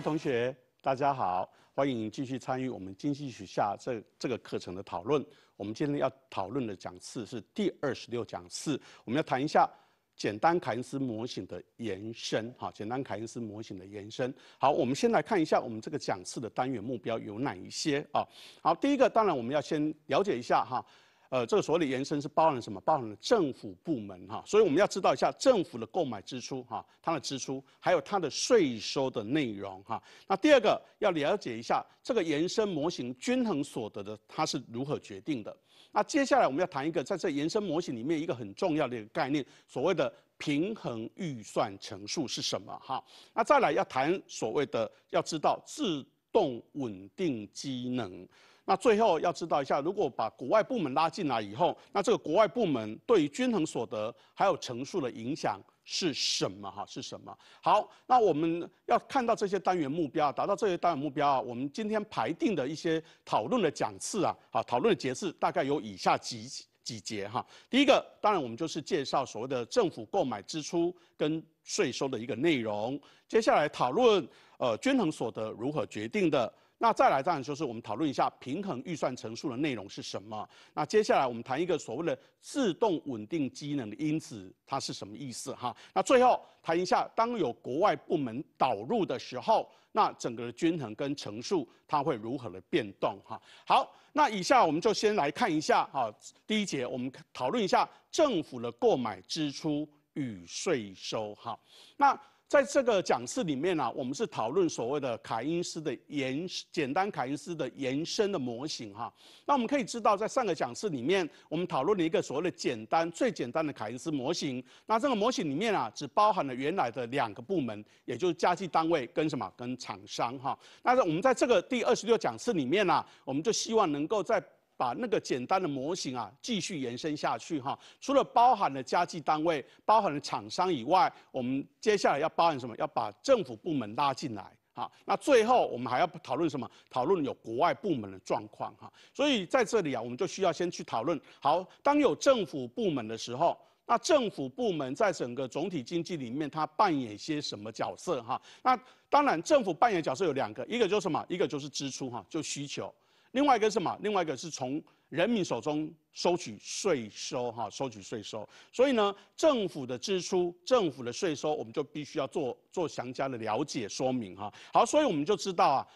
同学，大家好，欢迎继续参与我们经济取下这这个课程的讨论。我们今天要讨论的讲次是第二十六讲次，我们要谈一下简单凯恩斯模型的延伸哈，简单凯恩斯模型的延伸。好，我们先来看一下我们这个讲次的单元目标有哪一些啊？好，第一个当然我们要先了解一下哈。呃，这个所的延伸是包含什么？包含了政府部门哈，所以我们要知道一下政府的购买支出哈，它的支出，还有它的税收的内容哈。那第二个要了解一下这个延伸模型均衡所得的它是如何决定的。那接下来我们要谈一个在这延伸模型里面一个很重要的一个概念，所谓的平衡预算乘数是什么哈？那再来要谈所谓的要知道自动稳定机能。那最后要知道一下，如果把国外部门拉进来以后，那这个国外部门对于均衡所得还有乘数的影响是什么？哈，是什么？好，那我们要看到这些单元目标，达到这些单元目标，啊，我们今天排定的一些讨论的讲次啊，啊，讨论的节次大概有以下几几节哈。第一个，当然我们就是介绍所谓的政府购买支出跟税收的一个内容。接下来讨论呃均衡所得如何决定的。那再来当然就是我们讨论一下平衡预算乘数的内容是什么。那接下来我们谈一个所谓的自动稳定机能的因子，它是什么意思哈？那最后谈一下，当有国外部门导入的时候，那整个的均衡跟乘数它会如何的变动哈？好，那以下我们就先来看一下哈，第一节我们讨论一下政府的购买支出与税收哈。那在这个讲次里面呢，我们是讨论所谓的凯恩斯的延简单凯恩斯的延伸的模型哈。那我们可以知道，在上个讲次里面，我们讨论了一个所谓的简单最简单的凯恩斯模型。那这个模型里面啊，只包含了原来的两个部门，也就是家计单位跟什么跟厂商哈。那我们在这个第二十六讲次里面呢，我们就希望能够在把那个简单的模型啊继续延伸下去哈，除了包含了家计单位、包含了厂商以外，我们接下来要包含什么？要把政府部门拉进来啊。那最后我们还要讨论什么？讨论有国外部门的状况哈。所以在这里啊，我们就需要先去讨论。好，当有政府部门的时候，那政府部门在整个总体经济里面，它扮演些什么角色哈？那当然，政府扮演角色有两个，一个就是什么？一个就是支出哈，就需求。另外一个是什么？另外一个是从人民手中收取税收，哈，收取税收。所以呢，政府的支出、政府的税收，我们就必须要做做详加的了解说明，哈。好，所以我们就知道啊，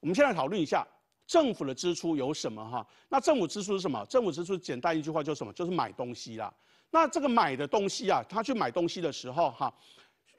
我们现在讨论一下政府的支出有什么，哈。那政府支出是什么？政府支出简单一句话就是什么？就是买东西啦。那这个买的东西啊，他去买东西的时候，哈，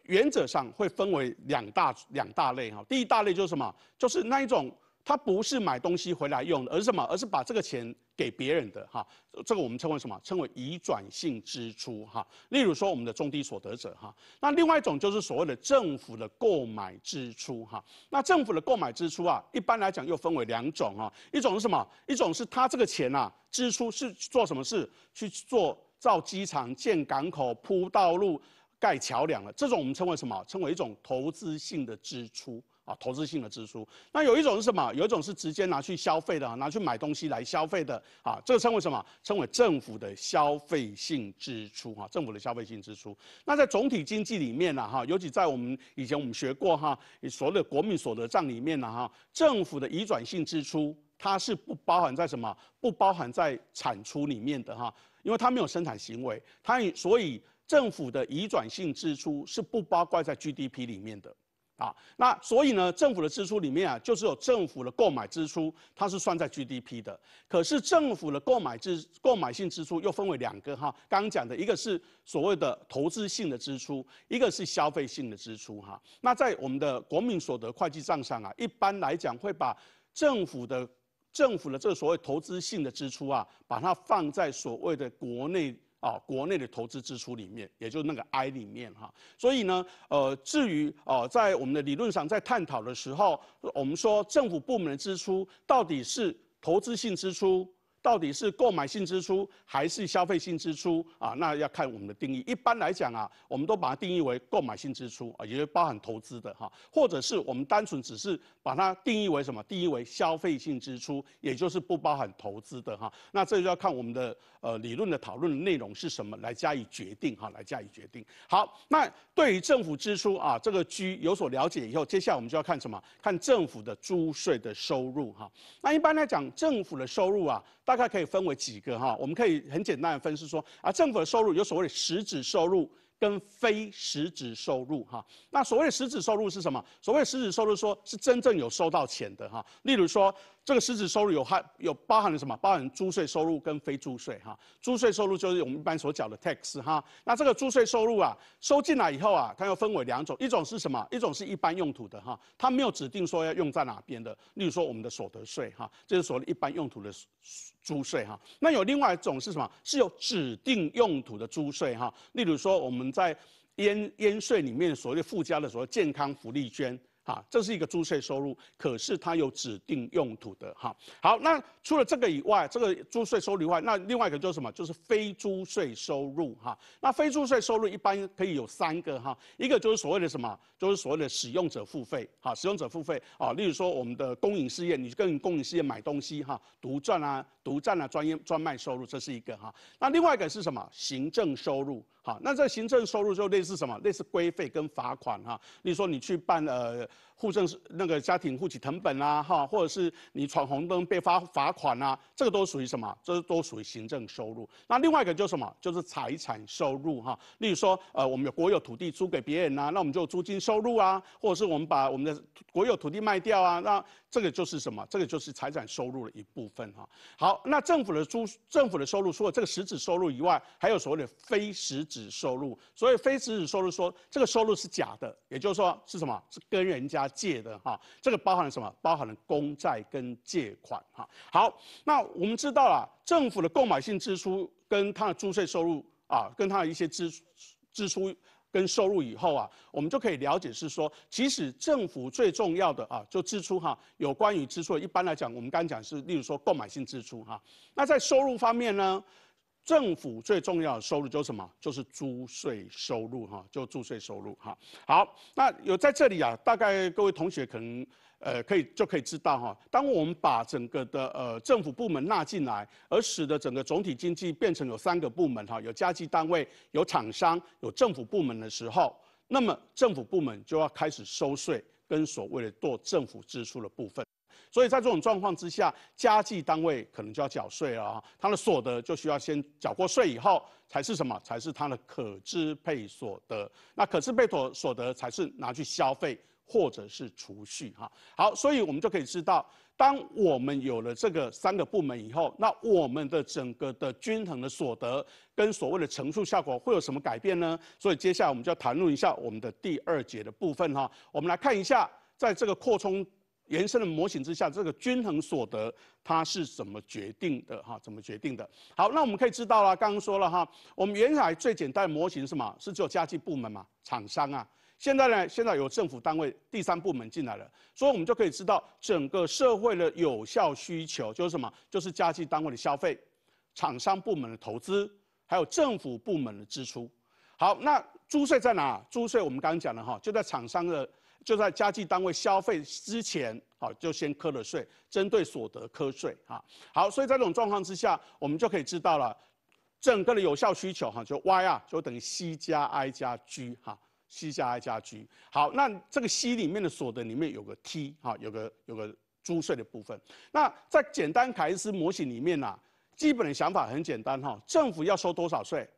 原则上会分为两大两大类，哈。第一大类就是什么？就是那一种。他不是买东西回来用的，而是什么？而是把这个钱给别人的哈。这个我们称为什么？称为移转性支出哈。例如说我们的中低所得者哈。那另外一种就是所谓的政府的购买支出哈。那政府的购买支出啊，一般来讲又分为两种哈。一种是什么？一种是他这个钱啊，支出是做什么事？去做造机场、建港口、铺道路、盖桥梁了。这种我们称为什么？称为一种投资性的支出。投资性的支出，那有一种是什么？有一种是直接拿去消费的，拿去买东西来消费的，啊，这个称为什么？称为政府的消费性支出，哈，政府的消费性支出。那在总体经济里面呢，哈，尤其在我们以前我们学过哈，所有的国民所得账里面呢，哈，政府的移转性支出它是不包含在什么？不包含在产出里面的，哈，因为它没有生产行为，它所以政府的移转性支出是不包括在 GDP 里面的。啊，那所以呢，政府的支出里面啊，就是有政府的购买支出，它是算在 GDP 的。可是政府的购买支购买性支出又分为两个哈，刚刚讲的一个是所谓的投资性的支出，一个是消费性的支出哈。那在我们的国民所得会计账上啊，一般来讲会把政府的政府的这个所谓投资性的支出啊，把它放在所谓的国内。啊，国内的投资支出里面，也就是那个 I 里面哈，所以呢，呃，至于啊，在我们的理论上，在探讨的时候，我们说政府部门的支出到底是投资性支出。到底是购买性支出还是消费性支出啊？那要看我们的定义。一般来讲啊，我们都把它定义为购买性支出啊，也就包含投资的哈。或者是我们单纯只是把它定义为什么？定义为消费性支出，也就是不包含投资的哈。那这就要看我们的呃理论的讨论内容是什么来加以决定哈，来加以决定。好，那对于政府支出啊这个 G 有所了解以后，接下来我们就要看什么？看政府的租税的收入哈。那一般来讲，政府的收入啊。大概可以分为几个哈，我们可以很简单的分是说啊，政府的收入有所谓的实质收入跟非实质收入哈。那所谓的实质收入是什么？所谓的实质收入说是真正有收到钱的哈，例如说。这个实质收入有含有包含了什么？包含租税收入跟非租税哈。租税收入就是我们一般所缴的 tax 哈。那这个租税收入啊，收进来以后啊，它又分为两种，一种是什么？一种是一般用途的哈，它没有指定说要用在哪边的。例如说我们的所得税哈，这是所一般用途的租税哈。那有另外一种是什么？是有指定用途的租税哈。例如说我们在烟烟税里面所谓附加的所谓健康福利捐。啊，这是一个租税收入，可是它有指定用途的哈。好，那除了这个以外，这个租税收入以外，那另外一个就是什么？就是非租税收入哈。那非租税收入一般可以有三个哈，一个就是所谓的什么？就是所谓的使用者付费哈。使用者付费啊，例如说我们的公营事业，你跟公营事业买东西哈，独赚啊。独占了专业专卖收入，这是一个哈。那另外一个是什么？行政收入，好，那这行政收入就类似什么？类似规费跟罚款哈。例如说，你去办呃。户政是那个家庭户籍成本啊，哈，或者是你闯红灯被罚罚款啊，这个都属于什么？这都属于行政收入。那另外一个就是什么？就是财产收入哈。例如说，呃，我们有国有土地租给别人啊，那我们就租金收入啊，或者是我们把我们的国有土地卖掉啊，那这个就是什么？这个就是财产收入的一部分哈。好，那政府的租政府的收入，除了这个实质收入以外，还有所谓的非实质收入。所以非实质收入说这个收入是假的，也就是说是什么？是跟人家。借的哈，这个包含了什么？包含了公债跟借款哈。好，那我们知道了政府的购买性支出跟它的租税收入啊，跟它的一些支支出跟收入以后啊，我们就可以了解是说，其实政府最重要的啊，就支出哈，有关于支出，一般来讲，我们刚刚讲是例如说购买性支出哈。那在收入方面呢？政府最重要的收入就是什么？就是租税收入，哈，就租税收入，哈。好，那有在这里啊，大概各位同学可能，呃，可以就可以知道哈，当我们把整个的呃政府部门纳进来，而使得整个总体经济变成有三个部门哈，有家计单位、有厂商、有政府部门的时候，那么政府部门就要开始收税，跟所谓的做政府支出的部分。所以在这种状况之下，家计单位可能就要缴税了，他的所得就需要先缴过税以后，才是什么？才是他的可支配所得。那可支配所所得才是拿去消费或者是储蓄哈。好，所以我们就可以知道，当我们有了这个三个部门以后，那我们的整个的均衡的所得跟所谓的乘数效果会有什么改变呢？所以接下来我们就要谈论一下我们的第二节的部分哈。我们来看一下，在这个扩充。延伸的模型之下，这个均衡所得它是怎么决定的？哈，怎么决定的？好，那我们可以知道了。刚刚说了哈，我们沿海最简单的模型是什么？是只有家计部门嘛，厂商啊。现在呢，现在有政府单位第三部门进来了，所以我们就可以知道整个社会的有效需求就是什么？就是家计单位的消费、厂商部门的投资，还有政府部门的支出。好，那租税在哪？租税我们刚刚讲了哈，就在厂商的。就在家计单位消费之前，好，就先扣了税，针对所得扣税哈。好，所以在这种状况之下，我们就可以知道了，整个的有效需求哈，就 Y 啊，就等于 C 加 I 加 G 哈，C 加 I 加 G。好，那这个 C 里面的所得里面有个 T 哈，有个有个租税的部分。那在简单凯恩斯模型里面呐，基本的想法很简单哈，政府要收多少税，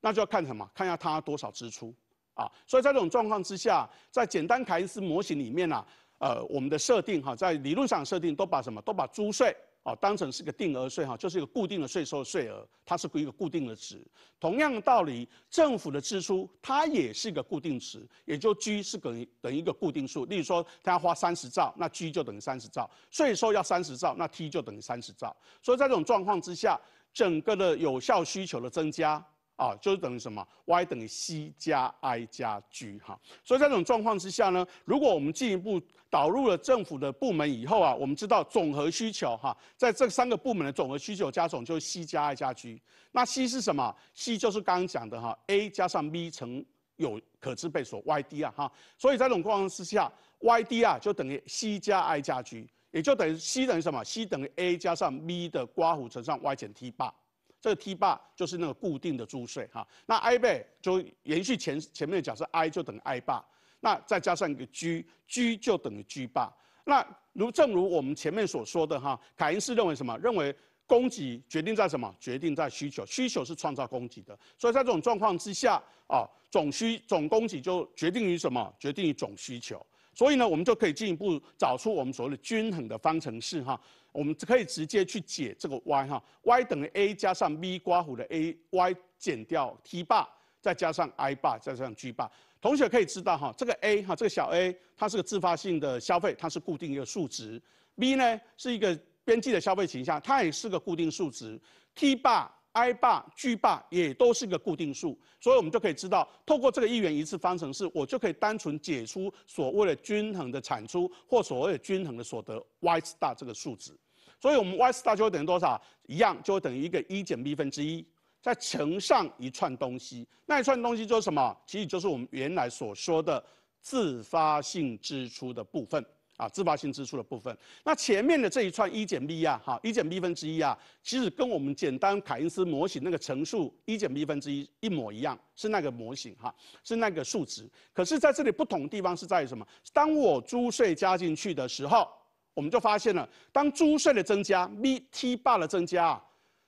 那就要看什么？看一下它多少支出。啊，所以在这种状况之下，在简单凯恩斯模型里面呢，呃，我们的设定哈，在理论上设定都把什么都把租税啊当成是个定额税哈，就是一个固定的税收税额，它是一个固定的值。同样的道理，政府的支出它也是一个固定值，也就 G 是等于等于一个固定数。例如说，它要花三十兆，那 G 就等于三十兆，税收要三十兆，那 T 就等于三十兆。所以，在这种状况之下，整个的有效需求的增加。啊，就是等于什么？Y 等于 C 加 I 加 G 哈。所以在这种状况之下呢，如果我们进一步导入了政府的部门以后啊，我们知道总和需求哈，在这三个部门的总和需求加总就是 C 加 I 加 G。那 C 是什么？C 就是刚刚讲的哈，A 加上 b 乘有可支配所 YD 啊哈。所以在这种状况之下，YD 啊就等于 C 加 I 加 G，也就等于 C 等于什么？C 等于 A 加上 b 的刮弧乘上 Y 减 T 吧。这个 T bar 就是那个固定的租税哈，那 I 贝就延续前前面的假设 I 就等于 I 八，那再加上一个 G，G 就等于 G 八。那如正如我们前面所说的哈，凯恩斯认为什么？认为供给决定在什么？决定在需求，需求是创造供给的。所以在这种状况之下啊，总需总供给就决定于什么？决定于总需求。所以呢，我们就可以进一步找出我们所谓的均衡的方程式哈。我们可以直接去解这个 y 哈，y 等于 a 加上 b 刮胡的 a，y 减掉 t 八，再加上 i 八，再加上 g 八。同学可以知道哈，这个 a 哈，这个小 a 它是个自发性的消费，它是固定一个数值。b 呢是一个边际的消费倾向，它也是个固定数值。t 八 I、b、G b 也都是个固定数，所以我们就可以知道，透过这个一元一次方程式，我就可以单纯解出所谓的均衡的产出或所谓的均衡的所得 Y* 这个数值。所以，我们 Y* 就会等于多少？一样就会等于一个一减 b 分之一，再乘上一串东西。那一串东西就是什么？其实就是我们原来所说的自发性支出的部分。啊，自发性支出的部分。那前面的这一串一减 b 啊，哈，一减 b 分之一啊，其实跟我们简单凯恩斯模型那个乘数一减 b 分之一一模一样，是那个模型哈，是那个数值。可是，在这里不同的地方是在于什么？当我租税加进去的时候，我们就发现了，当租税的增加，b t 八的增加啊，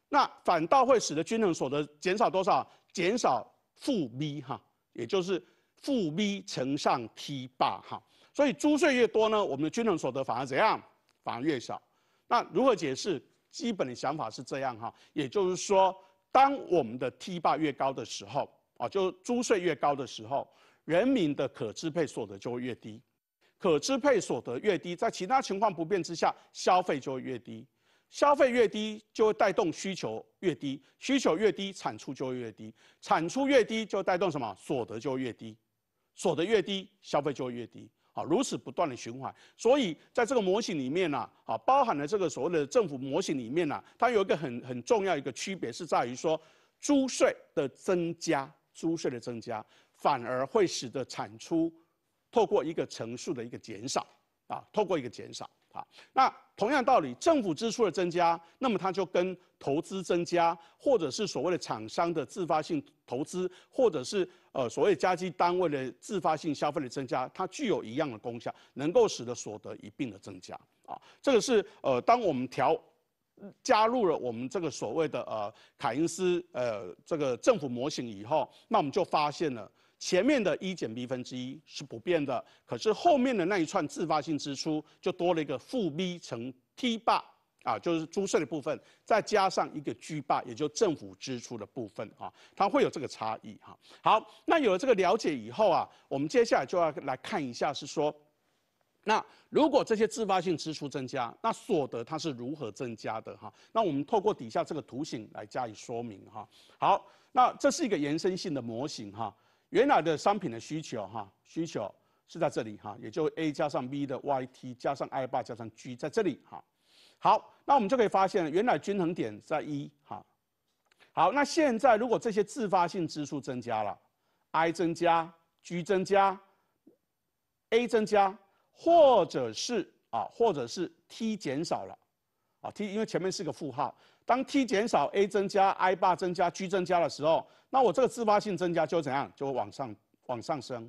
那反倒会使得均衡所得减少多少？减少负 b 哈，也就是负 b 乘上 t 八哈。所以，租税越多呢，我们的均衡所得反而怎样？反而越少。那如何解释？基本的想法是这样哈，也就是说，当我们的 T 坝越高的时候，啊，就租税越高的时候，人民的可支配所得就会越低。可支配所得越低，在其他情况不变之下，消费就会越低。消费越低，就会带动需求越低。需求越低，产出就会越低。产出越低，就带动什么？所得就越低。所得越低，消费就会越低。啊，如此不断的循环，所以在这个模型里面呢，啊，包含了这个所谓的政府模型里面呢，它有一个很很重要一个区别，是在于说，租税的增加，租税的增加，反而会使得产出，透过一个乘数的一个减少。啊，透过一个减少啊，那同样道理，政府支出的增加，那么它就跟投资增加，或者是所谓的厂商的自发性投资，或者是呃所谓家居单位的自发性消费的增加，它具有一样的功效，能够使得所得一并的增加啊。这个是呃，当我们调加入了我们这个所谓的呃凯恩斯呃这个政府模型以后，那我们就发现了。前面的一减 b 分之一是不变的，可是后面的那一串自发性支出就多了一个负 b 乘 t 八啊，就是租税的部分，再加上一个 g 八，也就政府支出的部分啊，它会有这个差异哈。好，那有了这个了解以后啊，我们接下来就要来看一下是说，那如果这些自发性支出增加，那所得它是如何增加的哈？那我们透过底下这个图形来加以说明哈。好，那这是一个延伸性的模型哈。原来的商品的需求，哈，需求是在这里，哈，也就 A 加上 B 的 Yt 加上 I 八加上 G 在这里，哈，好，那我们就可以发现，原来均衡点在一，哈，好，那现在如果这些自发性支出增加了，I 增加，G 增加，A 增加，或者是啊，或者是 T 减少了，啊，T 因为前面是个负号。当 T 减少，A 增加，I 八增加，G 增加的时候，那我这个自发性增加就怎样？就会往上往上升。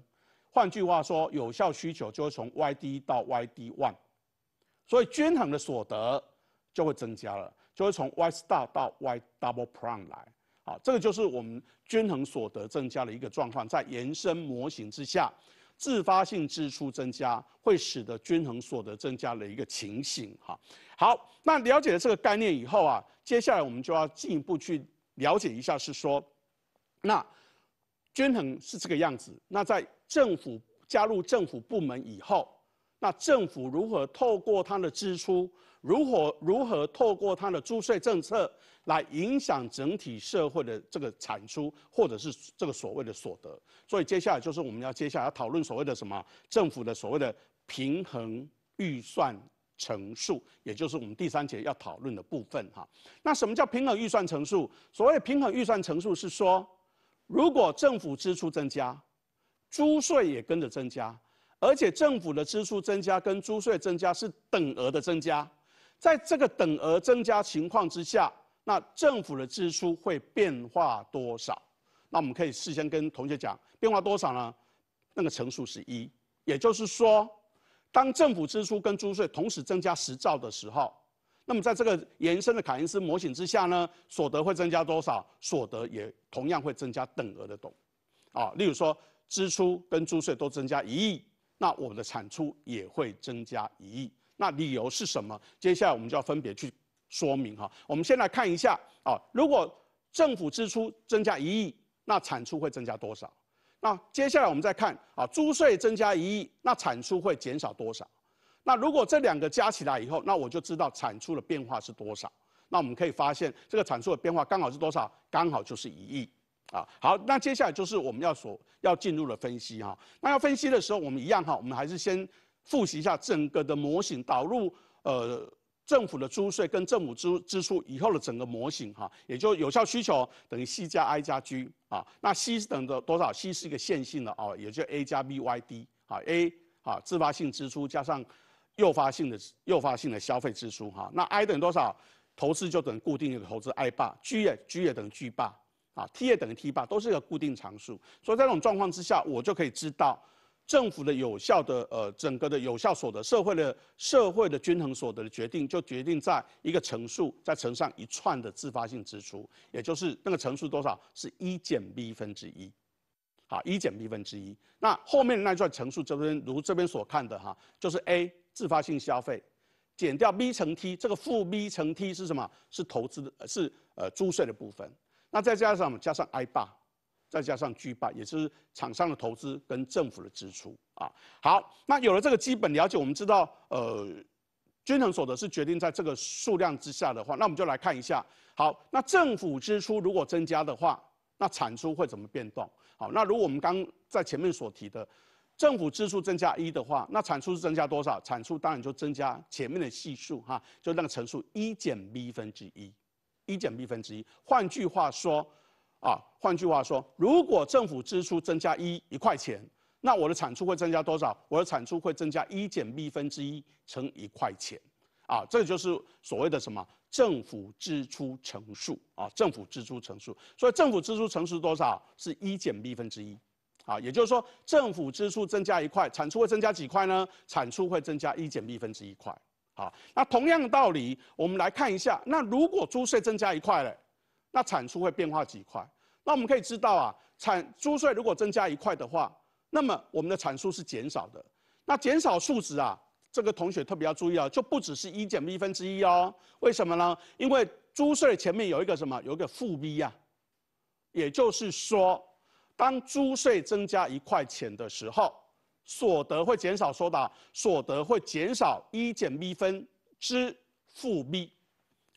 换句话说，有效需求就会从 YD 到 YD one，所以均衡的所得就会增加了，就会从 Y star 到 Y double prong 来。好，这个就是我们均衡所得增加的一个状况，在延伸模型之下，自发性支出增加会使得均衡所得增加的一个情形。哈，好，那了解了这个概念以后啊。接下来我们就要进一步去了解一下，是说，那均衡是这个样子。那在政府加入政府部门以后，那政府如何透过它的支出，如何如何透过它的租税政策来影响整体社会的这个产出，或者是这个所谓的所得？所以接下来就是我们要接下来讨论所谓的什么政府的所谓的平衡预算。乘数，也就是我们第三节要讨论的部分哈。那什么叫平衡预算乘数？所谓平衡预算乘数是说，如果政府支出增加，租税也跟着增加，而且政府的支出增加跟租税增加是等额的增加，在这个等额增加情况之下，那政府的支出会变化多少？那我们可以事先跟同学讲，变化多少呢？那个乘数是一，也就是说。当政府支出跟租税同时增加十兆的时候，那么在这个延伸的凯恩斯模型之下呢，所得会增加多少？所得也同样会增加等额的多。啊，例如说支出跟租税都增加一亿，那我们的产出也会增加一亿。那理由是什么？接下来我们就要分别去说明哈。我们先来看一下啊，如果政府支出增加一亿，那产出会增加多少？那接下来我们再看啊，租税增加一亿，那产出会减少多少？那如果这两个加起来以后，那我就知道产出的变化是多少。那我们可以发现，这个产出的变化刚好是多少？刚好就是一亿啊。好，那接下来就是我们要所要进入的分析哈。那要分析的时候，我们一样哈，我们还是先复习一下整个的模型，导入呃政府的租税跟政府支支出以后的整个模型哈，也就有效需求等于 C 加 I 加 G。啊，那 C 等于多少？C 是一个线性的哦，也就 A 加 B Y D 啊，A 啊自发性支出加上诱发性的诱发性的消费支出哈。那 I 等于多少？投资就等于固定的投资 I 吧。G 也 G 也等于 G 吧。啊，T 也等于 T 吧，都是一个固定常数。所以在这种状况之下，我就可以知道。政府的有效的呃，整个的有效所得，社会的社会的均衡所得的决定，就决定在一个乘数，再乘上一串的自发性支出，也就是那个乘数多少是一减 b 分之一，好，一减 b 分之一。那后面的那一串乘数，这边如这边所看的哈，就是 a 自发性消费，减掉 b 乘 t，这个负 b 乘 t 是什么？是投资的，是呃租税的部分。那再加上加上 i bar。再加上巨败，也是厂商的投资跟政府的支出啊。好，那有了这个基本了解，我们知道，呃，均衡所得是决定在这个数量之下的话，那我们就来看一下。好，那政府支出如果增加的话，那产出会怎么变动？好，那如果我们刚在前面所提的，政府支出增加一的话，那产出是增加多少？产出当然就增加前面的系数哈，就那个乘数一减 b 分之一，一减 b 分之一。换句话说。啊，换句话说，如果政府支出增加一一块钱，那我的产出会增加多少？我的产出会增加一减 b 分之一乘一块钱，啊，这就是所谓的什么政府支出乘数啊，政府支出乘数。所以政府支出乘数多少？是一减 b 分之一，啊，也就是说政府支出增加一块，产出会增加几块呢？产出会增加一减 b 分之一块。好，那同样的道理，我们来看一下，那如果租税增加一块嘞？那产出会变化几块？那我们可以知道啊，产租税如果增加一块的话，那么我们的产出是减少的。那减少数值啊，这个同学特别要注意啊，就不只是一减 b 分之一哦。为什么呢？因为租税前面有一个什么？有一个负 b 呀。也就是说，当租税增加一块钱的时候，所得会减少，说到所得会减少一减 b 分之负 b，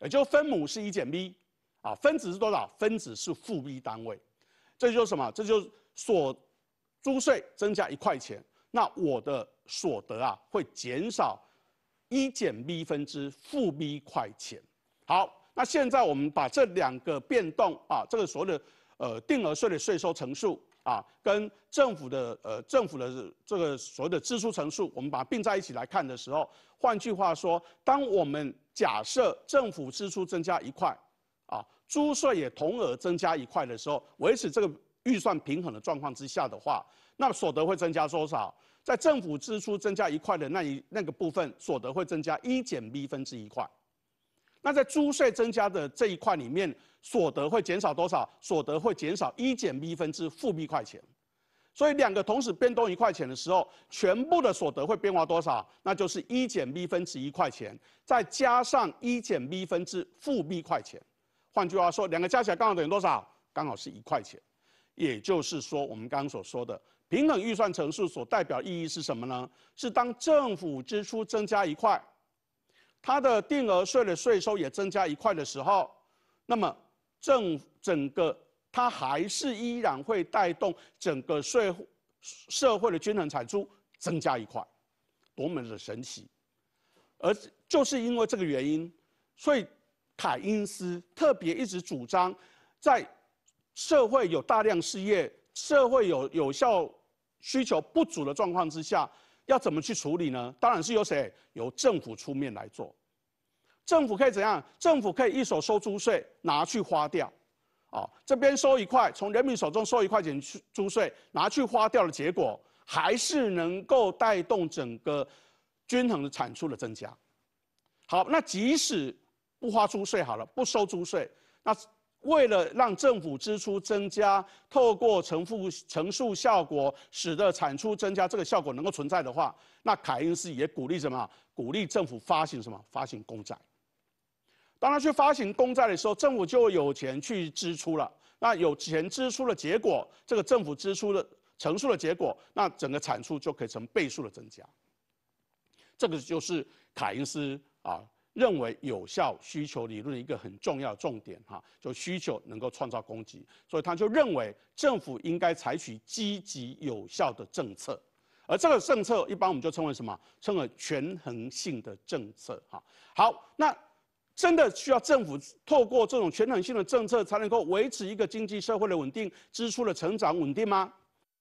也就分母是一减 b。啊，分子是多少？分子是负 b 单位，这就什么？这就所租税增加一块钱，那我的所得啊会减少一减 b 分之负 b 块钱。好，那现在我们把这两个变动啊，这个所有的呃定额税的税收乘数啊，跟政府的呃政府的这个所谓的支出乘数，我们把它并在一起来看的时候，换句话说，当我们假设政府支出增加一块。租税也同额增加一块的时候，维持这个预算平衡的状况之下的话，那所得会增加多少？在政府支出增加一块的那一那个部分，所得会增加一减 b 分之一块。那在租税增加的这一块里面，所得会减少多少？所得会减少一减 b 分之负 b 块钱。所以两个同时变动一块钱的时候，全部的所得会变化多少？那就是一减 b 分之一块钱，再加上一减 b 分之负 b 块钱。换句话说，两个加起来刚好等于多少？刚好是一块钱。也就是说，我们刚刚所说的平衡预算乘数所代表意义是什么呢？是当政府支出增加一块，它的定额税的税收也增加一块的时候，那么政整个它还是依然会带动整个税社会的均衡产出增加一块，多么的神奇！而就是因为这个原因，所以。凯因斯特别一直主张，在社会有大量失业、社会有有效需求不足的状况之下，要怎么去处理呢？当然是由谁由政府出面来做。政府可以怎样？政府可以一手收租税，拿去花掉。啊，这边收一块，从人民手中收一块钱租税，拿去花掉的结果，还是能够带动整个均衡的产出的增加。好，那即使不花租税好了，不收租税。那为了让政府支出增加，透过乘负乘数效果，使得产出增加，这个效果能够存在的话，那凯恩斯也鼓励什么？鼓励政府发行什么？发行公债。当他去发行公债的时候，政府就有钱去支出了。那有钱支出的结果，这个政府支出的乘数的结果，那整个产出就可以成倍数的增加。这个就是凯恩斯啊。认为有效需求理论一个很重要重点哈，就需求能够创造供给，所以他就认为政府应该采取积极有效的政策，而这个政策一般我们就称为什么？称为权衡性的政策哈。好，那真的需要政府透过这种权衡性的政策才能够维持一个经济社会的稳定、支出的成长稳定吗？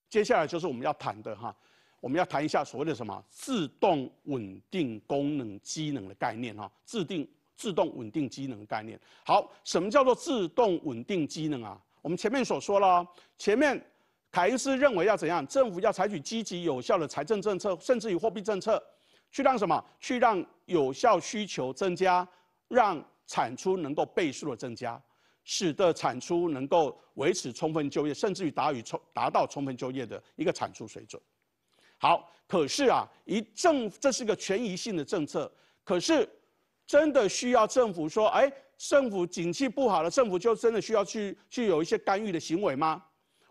接下来就是我们要谈的哈。我们要谈一下所谓的什么自动稳定功能机能的概念哈，制定自动稳定机能概念。好，什么叫做自动稳定机能啊？我们前面所说了，前面凯恩斯认为要怎样？政府要采取积极有效的财政政策，甚至于货币政策，去让什么？去让有效需求增加，让产出能够倍数的增加，使得产出能够维持充分就业，甚至于达与充达到充分就业的一个产出水准。好，可是啊，一政，这是个权益性的政策。可是，真的需要政府说，哎，政府景气不好了，政府就真的需要去去有一些干预的行为吗？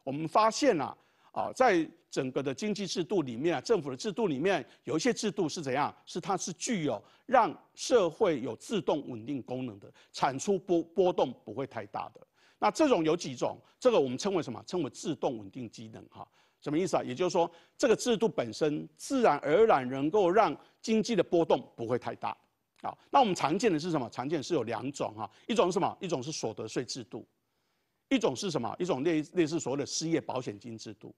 我们发现啊，啊，在整个的经济制度里面啊，政府的制度里面有一些制度是怎样？是它是具有让社会有自动稳定功能的，产出波波动不会太大的。那这种有几种？这个我们称为什么？称为自动稳定机能哈。什么意思啊？也就是说，这个制度本身自然而然能够让经济的波动不会太大。啊，那我们常见的是什么？常见是有两种哈，一种是什么？一种是所得税制度，一种是什么？一种类类似所谓的失业保险金制度。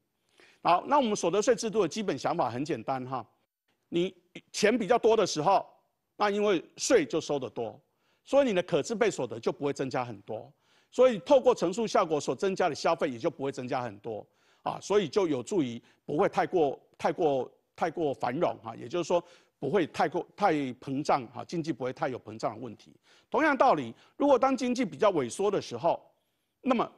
好，那我们所得税制度的基本想法很简单哈，你钱比较多的时候，那因为税就收得多，所以你的可支配所得就不会增加很多，所以透过乘数效果所增加的消费也就不会增加很多。啊，所以就有助于不会太过、太过、太过繁荣哈，也就是说不会太过、太膨胀哈，经济不会太有膨胀的问题。同样道理，如果当经济比较萎缩的时候，那么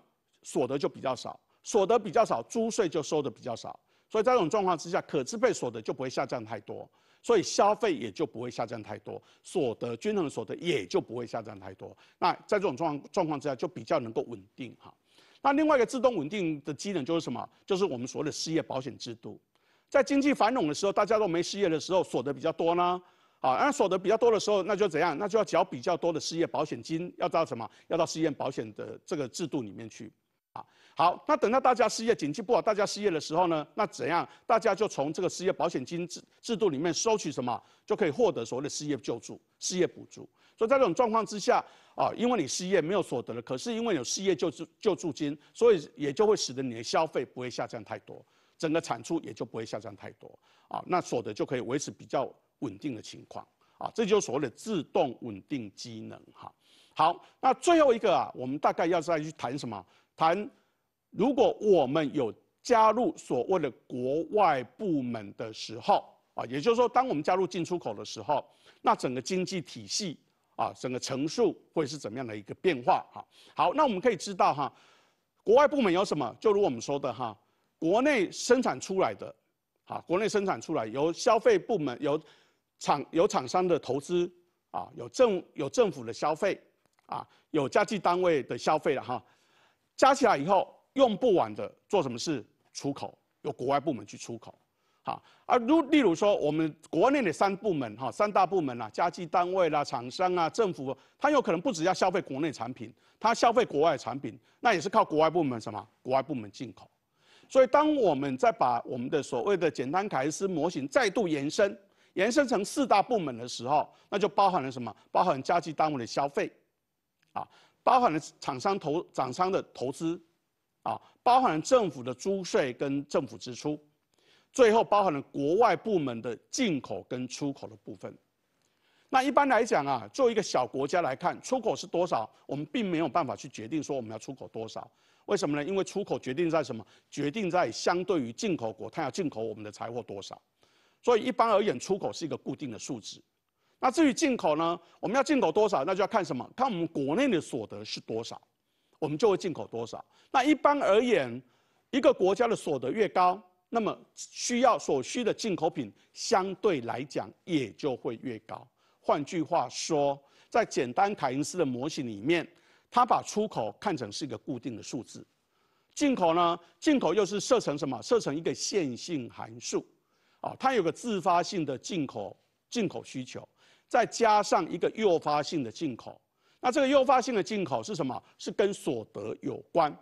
所得就比较少，所得比较少，租税就收的比较少，所以在这种状况之下，可支配所得就不会下降太多，所以消费也就不会下降太多，所得均衡所得也就不会下降太多。那在这种状状况之下，就比较能够稳定哈。那另外一个自动稳定的机能就是什么？就是我们所谓的失业保险制度，在经济繁荣的时候，大家都没失业的时候，所得比较多呢。啊，那所得比较多的时候，那就怎样？那就要缴比较多的失业保险金，要到什么？要到失业保险的这个制度里面去。啊，好，那等到大家失业，经济不好，大家失业的时候呢，那怎样？大家就从这个失业保险金制制度里面收取什么？就可以获得所谓的失业救助、失业补助。所以在这种状况之下啊，因为你失业没有所得了，可是因为有失业救助救助金，所以也就会使得你的消费不会下降太多，整个产出也就不会下降太多啊，那所得就可以维持比较稳定的情况啊，这就是所谓的自动稳定机能哈。好，那最后一个啊，我们大概要再去谈什么？谈如果我们有加入所谓的国外部门的时候啊，也就是说，当我们加入进出口的时候，那整个经济体系。啊，整个层数会是怎么样的一个变化？哈，好，那我们可以知道哈，国外部门有什么？就如我们说的哈，国内生产出来的，啊，国内生产出来由消费部门，由厂有厂商的投资，啊，有政有政府的消费，啊，有家计单位的消费了哈，加起来以后用不完的，做什么事出口？由国外部门去出口。好，而如例如说，我们国内的三部门，哈，三大部门啊，家具单位啦、厂商啊、政府，它有可能不只要消费国内产品，它消费国外产品，那也是靠国外部门什么？国外部门进口。所以，当我们在把我们的所谓的简单凯恩斯模型再度延伸，延伸成四大部门的时候，那就包含了什么？包含了家具单位的消费，啊，包含了厂商投厂商的投资，啊，包含了政府的租税跟政府支出。最后包含了国外部门的进口跟出口的部分。那一般来讲啊，作为一个小国家来看，出口是多少，我们并没有办法去决定说我们要出口多少。为什么呢？因为出口决定在什么？决定在相对于进口国，它要进口我们的财货多少。所以一般而言，出口是一个固定的数值。那至于进口呢，我们要进口多少，那就要看什么？看我们国内的所得是多少，我们就会进口多少。那一般而言，一个国家的所得越高。那么需要所需的进口品相对来讲也就会越高。换句话说，在简单凯恩斯的模型里面，他把出口看成是一个固定的数字，进口呢，进口又是设成什么？设成一个线性函数。啊，它有个自发性的进口进口需求，再加上一个诱发性的进口。那这个诱发性的进口是什么？是跟所得有关，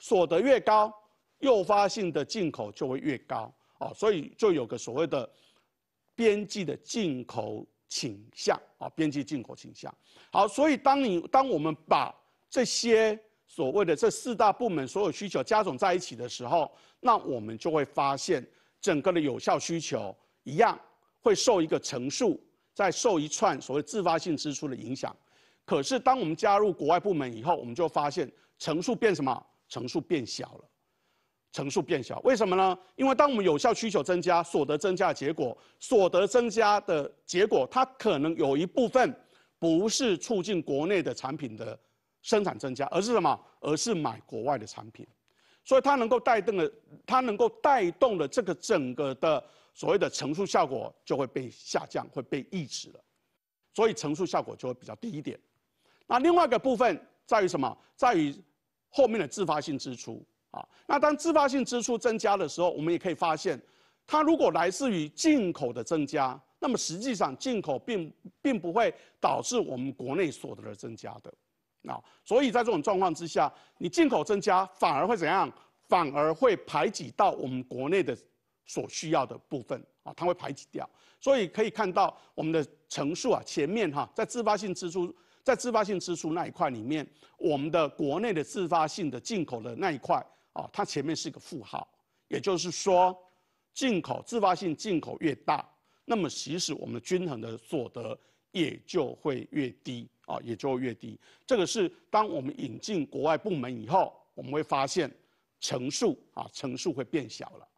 所得越高。诱发性的进口就会越高啊，所以就有个所谓的边际的进口倾向啊，边际进口倾向。好，所以当你当我们把这些所谓的这四大部门所有需求加总在一起的时候，那我们就会发现整个的有效需求一样会受一个乘数，在受一串所谓自发性支出的影响。可是当我们加入国外部门以后，我们就发现乘数变什么？乘数变小了。乘数变小，为什么呢？因为当我们有效需求增加，所得增加的结果，所得增加的结果，它可能有一部分不是促进国内的产品的生产增加，而是什么？而是买国外的产品，所以它能够带动的，它能够带动的这个整个的所谓的乘数效果就会被下降，会被抑制了，所以乘数效果就会比较低一点。那另外一个部分在于什么？在于后面的自发性支出。啊，那当自发性支出增加的时候，我们也可以发现，它如果来自于进口的增加，那么实际上进口并并不会导致我们国内所得的增加的，啊，所以在这种状况之下，你进口增加反而会怎样？反而会排挤到我们国内的所需要的部分啊，它会排挤掉。所以可以看到我们的乘数啊，前面哈，在自发性支出，在自发性支出那一块里面，我们的国内的自发性的进口的那一块。啊，它前面是一个负号，也就是说，进口自发性进口越大，那么其实我们均衡的所得也就会越低啊，也就会越低。这个是当我们引进国外部门以后，我们会发现乘数啊，乘数会变小了。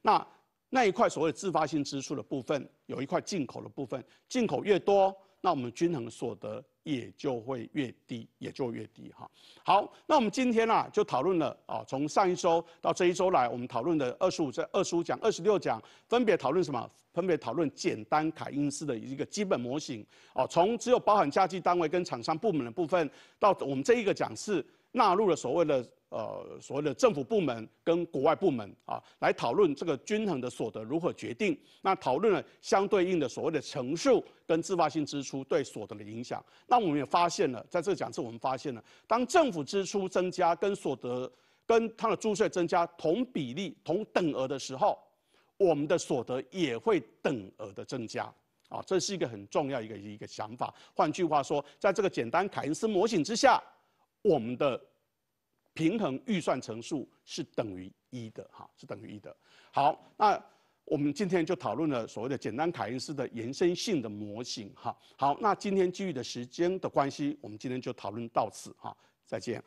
那那一块所谓自发性支出的部分，有一块进口的部分，进口越多，那我们均衡所得。也就会越低，也就越低哈。好，那我们今天啊，就讨论了啊，从上一周到这一周来，我们讨论的二十五二十五讲、二十六讲，分别讨论什么？分别讨论简单凯因斯的一个基本模型哦，从只有包含家级单位跟厂商部门的部分，到我们这一个讲是。纳入了所谓的呃所谓的政府部门跟国外部门啊，来讨论这个均衡的所得如何决定。那讨论了相对应的所谓的乘数跟自发性支出对所得的影响。那我们也发现了，在这个讲次我们发现了，当政府支出增加跟所得跟它的租税增加同比例同等额的时候，我们的所得也会等额的增加啊，这是一个很重要一个一个想法。换句话说，在这个简单凯恩斯模型之下。我们的平衡预算乘数是等于一的，哈，是等于一的。好，那我们今天就讨论了所谓的简单凯恩斯的延伸性的模型，哈。好，那今天基于的时间的关系，我们今天就讨论到此，哈，再见。